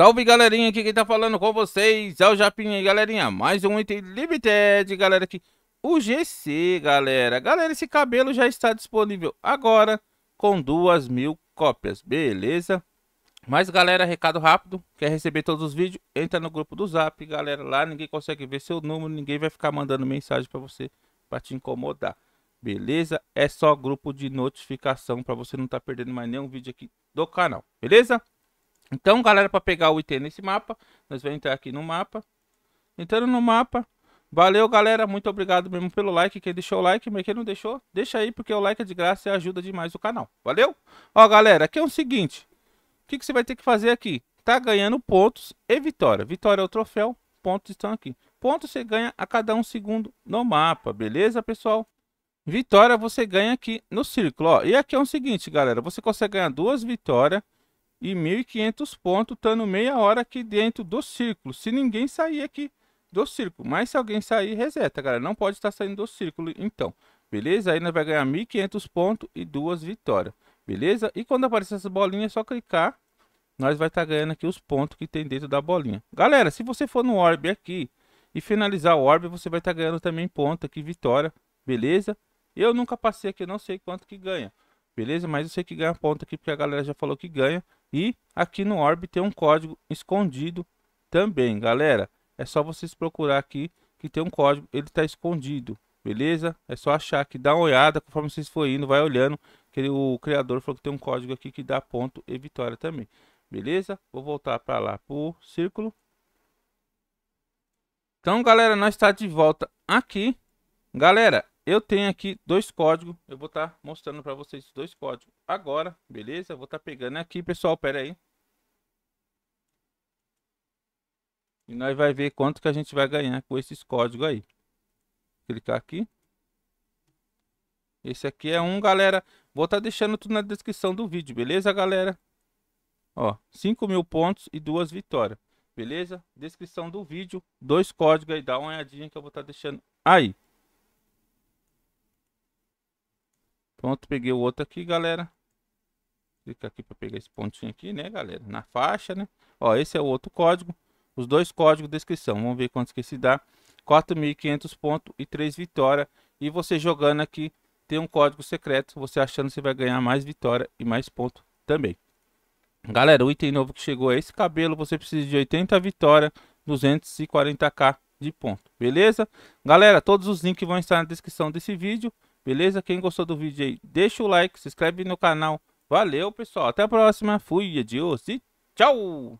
Salve galerinha, aqui quem tá falando com vocês é o Japinha, galerinha, mais um item Limited, galera, aqui, o GC, galera, galera, esse cabelo já está disponível agora com duas mil cópias, beleza? Mas galera, recado rápido, quer receber todos os vídeos, entra no grupo do Zap, galera, lá ninguém consegue ver seu número, ninguém vai ficar mandando mensagem para você, para te incomodar, beleza? É só grupo de notificação para você não tá perdendo mais nenhum vídeo aqui do canal, beleza? Então, galera, para pegar o item nesse mapa, nós vamos entrar aqui no mapa. Entrando no mapa, valeu, galera. Muito obrigado mesmo pelo like. Quem deixou o like, mas quem não deixou, deixa aí, porque o like é de graça e ajuda demais o canal. Valeu? Ó, galera, aqui é o seguinte. O que, que você vai ter que fazer aqui? Tá ganhando pontos e vitória. Vitória é o troféu, pontos estão aqui. Pontos você ganha a cada um segundo no mapa, beleza, pessoal? Vitória você ganha aqui no círculo, ó. E aqui é o seguinte, galera. Você consegue ganhar duas vitórias e 1.500 pontos, estando meia hora aqui dentro do círculo. Se ninguém sair aqui do círculo, mas se alguém sair, reseta, galera. Não pode estar saindo do círculo, então. Beleza? Aí nós vai ganhar 1.500 pontos e duas vitórias. Beleza? E quando aparecer essa bolinha, é só clicar. Nós vai estar tá ganhando aqui os pontos que tem dentro da bolinha. Galera, se você for no orb aqui e finalizar o orb, você vai estar tá ganhando também ponto aqui, vitória. Beleza? Eu nunca passei aqui, não sei quanto que ganha. Beleza? Mas eu sei que ganha ponto aqui, porque a galera já falou que ganha. E aqui no Orb tem um código escondido também, galera. É só vocês procurar aqui que tem um código, ele está escondido, beleza? É só achar que dá uma olhada, conforme vocês forem indo, vai olhando, que ele, o criador falou que tem um código aqui que dá ponto e vitória também, beleza? Vou voltar para lá, o círculo. Então, galera, nós está de volta aqui. Galera, eu tenho aqui dois códigos. Eu vou estar tá mostrando para vocês dois códigos agora, beleza? Vou estar tá pegando aqui, pessoal. Pera aí. E nós vai ver quanto que a gente vai ganhar com esses códigos aí. Clicar aqui. Esse aqui é um, galera. Vou estar tá deixando tudo na descrição do vídeo, beleza, galera? Ó, 5 mil pontos e duas vitórias. Beleza? Descrição do vídeo, dois códigos aí. Dá uma olhadinha que eu vou estar tá deixando aí. Pronto, peguei o outro aqui, galera. Clica aqui para pegar esse pontinho aqui, né, galera? Na faixa, né? Ó, esse é o outro código. Os dois códigos de descrição. Vamos ver quantos que se dá. 4.500 pontos e 3 vitória. E você jogando aqui, tem um código secreto. Você achando que você vai ganhar mais vitória e mais ponto também. Galera, o item novo que chegou é esse cabelo. Você precisa de 80 vitória, 240k de ponto. Beleza? Galera, todos os links vão estar na descrição desse vídeo. Beleza? Quem gostou do vídeo aí, deixa o like, se inscreve no canal. Valeu, pessoal. Até a próxima. Fui, adiós e tchau!